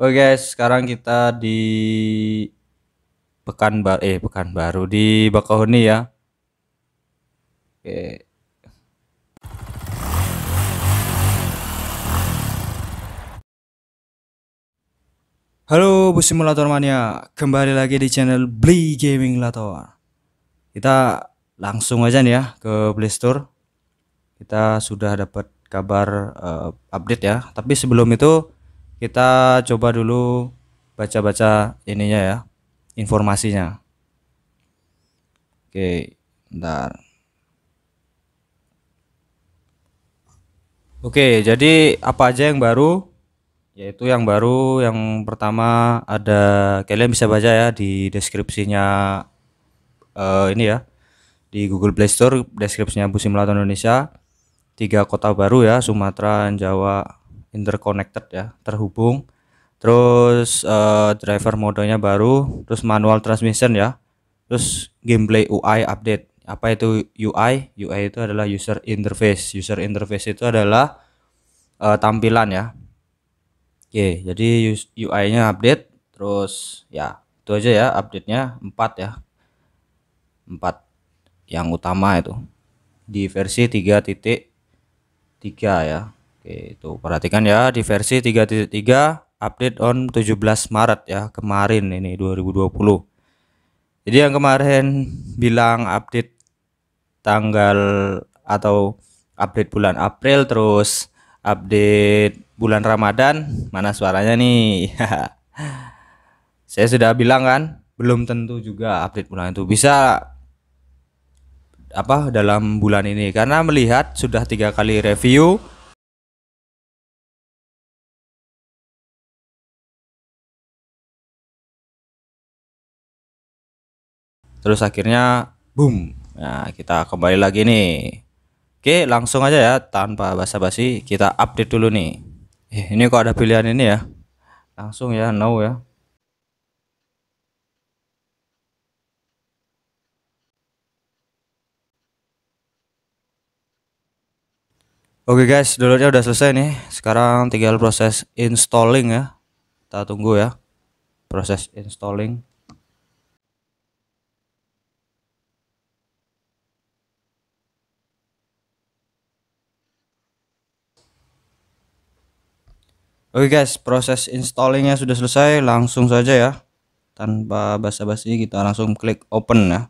Oke guys, sekarang kita di pekan bar eh pekan baru di Bakahuni ya. Oke. Halo bos simulator mania, kembali lagi di channel Bli Gaming Lator. Kita langsung aja nih ya ke Play Store. Kita sudah dapat kabar uh, update ya, tapi sebelum itu kita coba dulu baca-baca ininya ya informasinya oke bentar oke jadi apa aja yang baru yaitu yang baru yang pertama ada kalian bisa baca ya di deskripsinya uh, ini ya di Google Play Store deskripsinya Bus Simulator Indonesia tiga kota baru ya Sumatera Jawa interconnected ya terhubung terus uh, driver modenya baru terus manual transmission ya terus gameplay UI update apa itu UI UI itu adalah user interface user interface itu adalah uh, tampilan ya oke jadi UI nya update terus ya itu aja ya update nya 4 ya 4 yang utama itu di versi 3.3 ya Oke, itu perhatikan ya di versi 3.3 update on 17 Maret ya, kemarin ini 2020. Jadi yang kemarin bilang update tanggal atau update bulan April terus update bulan Ramadan, mana suaranya nih? Saya sudah bilang kan, belum tentu juga update bulan itu bisa apa dalam bulan ini karena melihat sudah tiga kali review terus akhirnya boom nah kita kembali lagi nih oke langsung aja ya tanpa basa-basi kita update dulu nih eh, ini kok ada pilihan ini ya langsung ya no ya Oke guys, downloadnya udah selesai nih. Sekarang tinggal proses installing ya. Kita tunggu ya. Proses installing. Oke okay guys, proses installingnya sudah selesai, langsung saja ya. Tanpa basa-basi kita langsung klik open ya.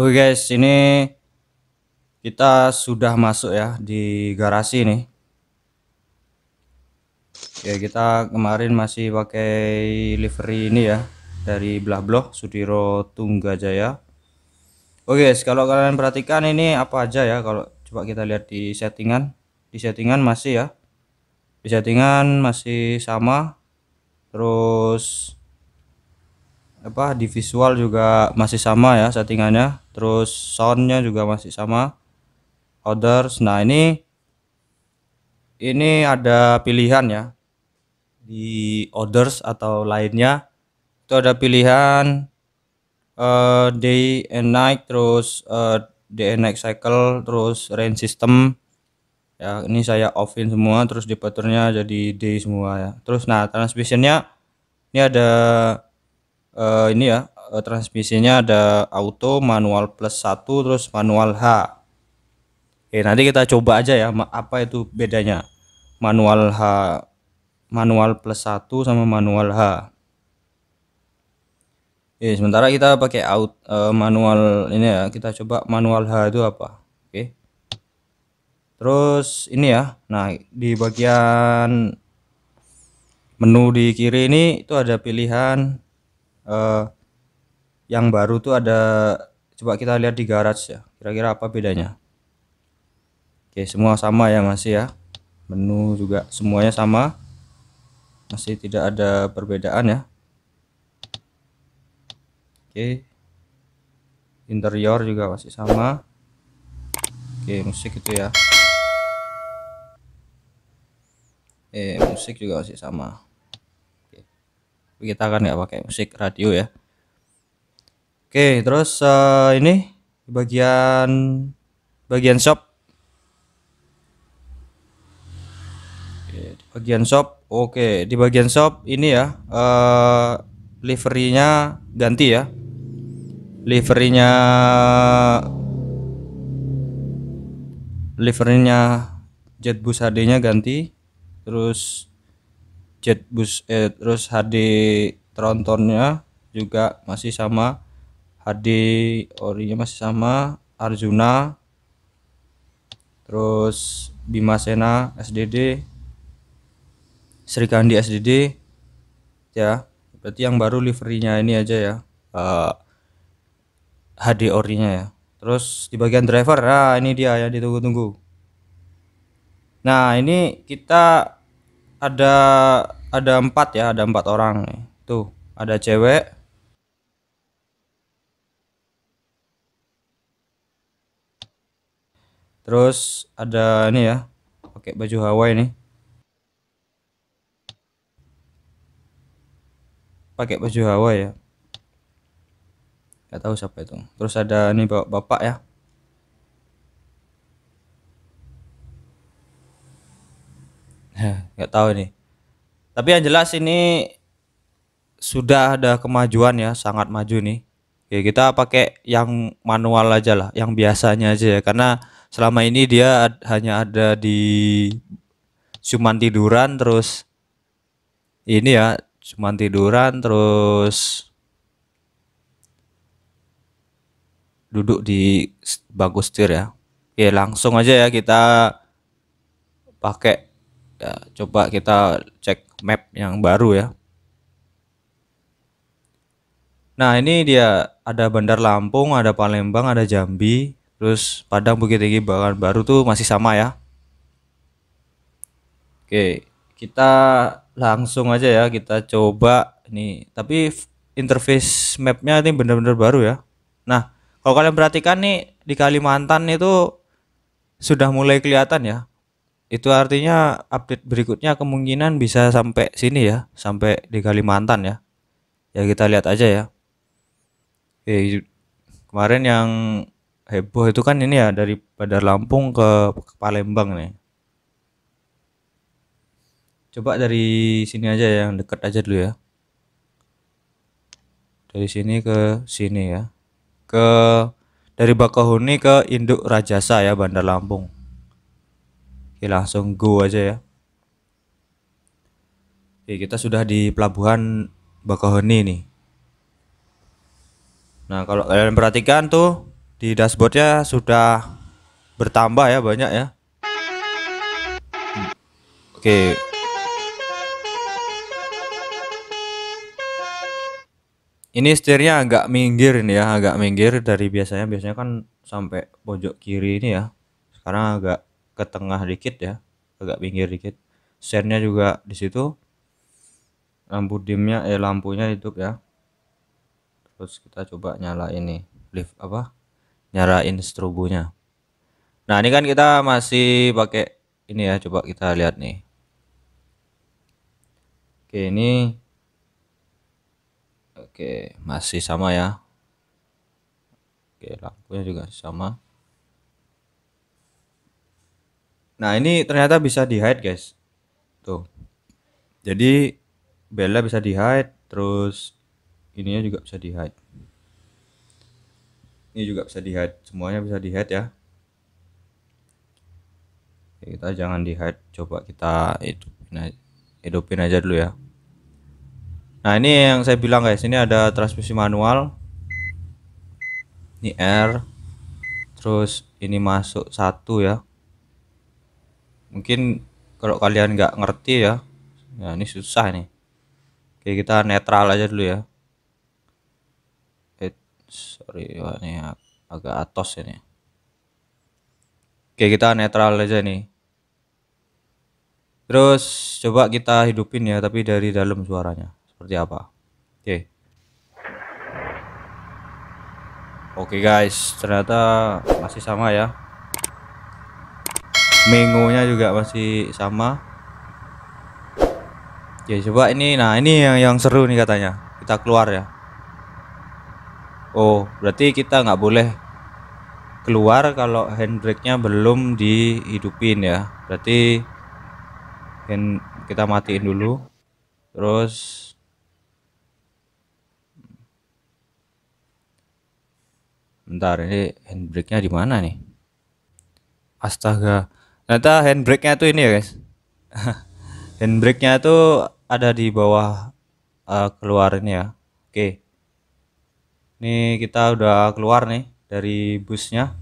Oke okay guys, ini kita sudah masuk ya di garasi ini. Ya kita kemarin masih pakai livery ini ya dari Blah blok Sudiro Tunggajaya. Oke okay guys, kalau kalian perhatikan ini apa aja ya kalau coba kita lihat di settingan. Di settingan masih ya. Di settingan masih sama. Terus apa di visual juga masih sama ya settingannya terus soundnya juga masih sama others nah ini ini ada pilihan ya di others atau lainnya itu ada pilihan uh, day and night terus uh, day and night cycle terus rain system ya ini saya offin semua terus di jadi day semua ya terus nah transmissionnya ini ada uh, ini ya uh, transmisinya ada auto manual plus satu terus manual H Oke, nanti kita coba aja ya apa itu bedanya manual H manual plus satu sama manual H Oke, sementara kita pakai out uh, eh, manual ini ya kita coba manual H itu apa Oke terus ini ya nah di bagian menu di kiri ini itu ada pilihan uh, yang baru tuh ada coba kita lihat di garage ya kira-kira apa bedanya oke semua sama ya masih ya menu juga semuanya sama masih tidak ada perbedaan ya oke interior juga masih sama oke musik itu ya eh musik juga masih sama kita kan nggak pakai musik radio ya oke terus uh, ini bagian bagian shop oke, bagian shop oke di bagian shop ini ya uh, liverynya ganti ya liverynya liverynya bus HD nya ganti terus Jetbus eh, terus HD trontonnya juga masih sama HD orinya masih sama Arjuna terus Bima Sena SDD Sri Kandi SDD ya berarti yang baru liverynya ini aja ya uh, eh, HD orinya ya terus di bagian driver nah ini dia ya ditunggu-tunggu nah ini kita ada ada empat ya ada empat orang nih tuh ada cewek terus ada ini ya pakai baju hawa ini. pakai baju hawa ya nggak tahu siapa itu terus ada ini bapak ya nggak tahu nih tapi yang jelas ini sudah ada kemajuan ya sangat maju nih ya kita pakai yang manual aja lah yang biasanya aja ya karena selama ini dia hanya ada di cuman tiduran terus ini ya cuman tiduran terus duduk di bagus setir ya oke langsung aja ya kita pakai Ya, coba kita cek map yang baru ya. Nah, ini dia ada Bandar Lampung, ada Palembang, ada Jambi, terus Padang, Bukit Tinggi, bahkan Baru tuh masih sama ya. Oke, kita langsung aja ya, kita coba ini. Tapi interface mapnya ini benar-benar baru ya. Nah, kalau kalian perhatikan nih di Kalimantan itu sudah mulai kelihatan ya itu artinya update berikutnya kemungkinan bisa sampai sini ya sampai di Kalimantan ya ya kita lihat aja ya eh, kemarin yang heboh itu kan ini ya dari Bandar Lampung ke Palembang nih coba dari sini aja ya, yang dekat aja dulu ya dari sini ke sini ya ke dari Bakahuni ke Induk Rajasa ya Bandar Lampung Oke, ya, langsung go aja ya. Oke, kita sudah di pelabuhan Bakohoni nih. Nah, kalau kalian perhatikan tuh di dashboardnya sudah bertambah ya banyak ya. Oke. Ini setirnya agak minggir ini ya, agak minggir dari biasanya. Biasanya kan sampai pojok kiri ini ya. Sekarang agak ke tengah dikit ya agak pinggir dikit share juga di situ lampu dimnya eh lampunya hidup ya terus kita coba nyala ini lift apa nyalain strobonya nah ini kan kita masih pakai ini ya coba kita lihat nih oke ini oke masih sama ya oke lampunya juga sama Nah, ini ternyata bisa di-hide, guys. Tuh. Jadi Bella bisa di-hide, terus ininya juga bisa di-hide. Ini juga bisa di-hide, semuanya bisa di-hide ya. Oke, kita jangan di-hide, coba kita hidupin aja, hidupin aja dulu ya. Nah, ini yang saya bilang guys, ini ada transmisi manual. Ini R. Terus ini masuk satu ya mungkin kalau kalian nggak ngerti ya nah ini susah nih oke kita netral aja dulu ya eh sorry ini agak atos ini oke kita netral aja nih terus coba kita hidupin ya tapi dari dalam suaranya seperti apa oke Oke guys, ternyata masih sama ya mengonya juga masih sama ya coba ini nah ini yang yang seru nih katanya kita keluar ya oh berarti kita nggak boleh keluar kalau handbrake nya belum dihidupin ya berarti hand, kita matiin dulu terus bentar ini handbrake nya di mana nih astaga ternyata handbrake-nya tuh ini ya guys handbrake-nya tuh ada di bawah uh, keluar ini ya oke ini kita udah keluar nih dari busnya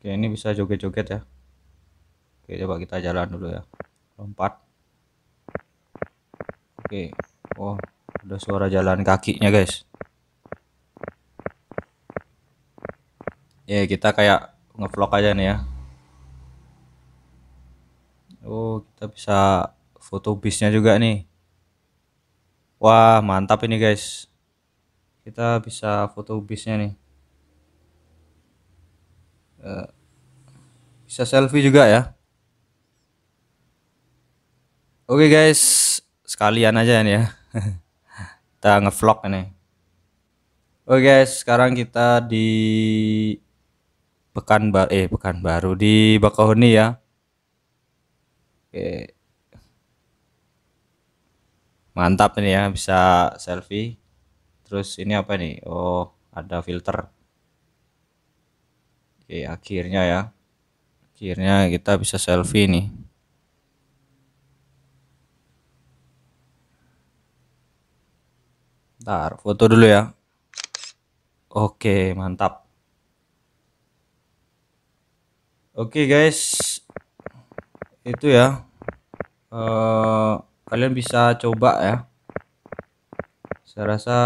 oke ini bisa joget-joget ya oke coba kita jalan dulu ya lompat oke okay. oh ada suara jalan kakinya guys ya kita kayak ngevlog aja nih ya oh kita bisa foto bisnya juga nih wah mantap ini guys kita bisa foto bisnya nih eh, bisa selfie juga ya oke guys sekalian aja nih ya kita ngevlog ini oke guys sekarang kita di pekan baru eh pekan baru di Bakahuni ya. Oke. Mantap ini ya bisa selfie. Terus ini apa nih? Oh, ada filter. Oke, akhirnya ya. Akhirnya kita bisa selfie nih. Bentar, foto dulu ya. Oke, mantap. Oke okay guys, itu ya. Uh, kalian bisa coba ya. Saya rasa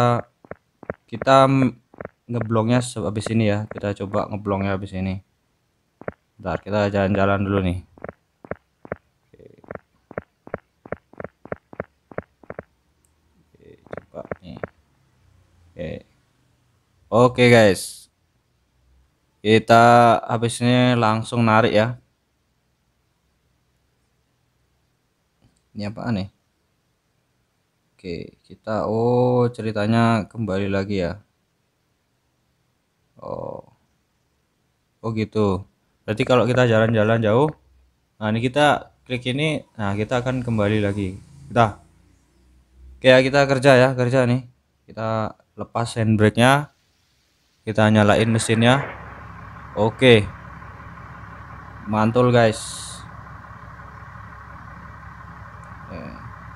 kita ngeblongnya habis ini ya. Kita coba ngeblongnya habis ini. Ntar kita jalan-jalan dulu nih. Oke. Oke, coba nih. Oke. Oke guys, kita habisnya langsung narik ya. Ini apa nih? Oke, kita oh ceritanya kembali lagi ya. Oh. Oh gitu. Berarti kalau kita jalan-jalan jauh, nah ini kita klik ini, nah kita akan kembali lagi. Kita kayak kita kerja ya, kerja nih. Kita lepas handbrake-nya. Kita nyalain mesinnya. Oke. Mantul, guys.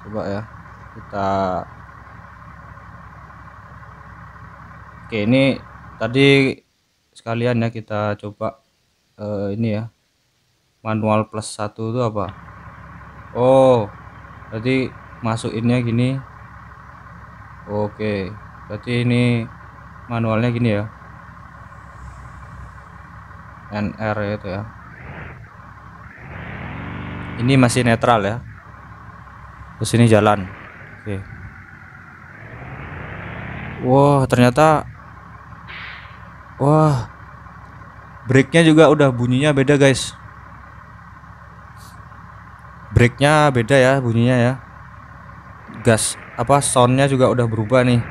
coba ya. Kita Oke, ini tadi sekalian ya kita coba uh, ini ya. Manual plus satu itu apa? Oh. Berarti masukinnya gini. Oke. Berarti ini manualnya gini ya. NR itu ya ini masih netral ya terus ini jalan oke wah ternyata wah breaknya juga udah bunyinya beda guys breaknya beda ya bunyinya ya gas apa soundnya juga udah berubah nih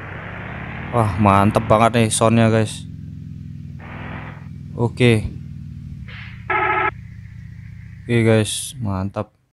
wah mantep banget nih soundnya guys oke okay. Oke iya, okay guys, mantap.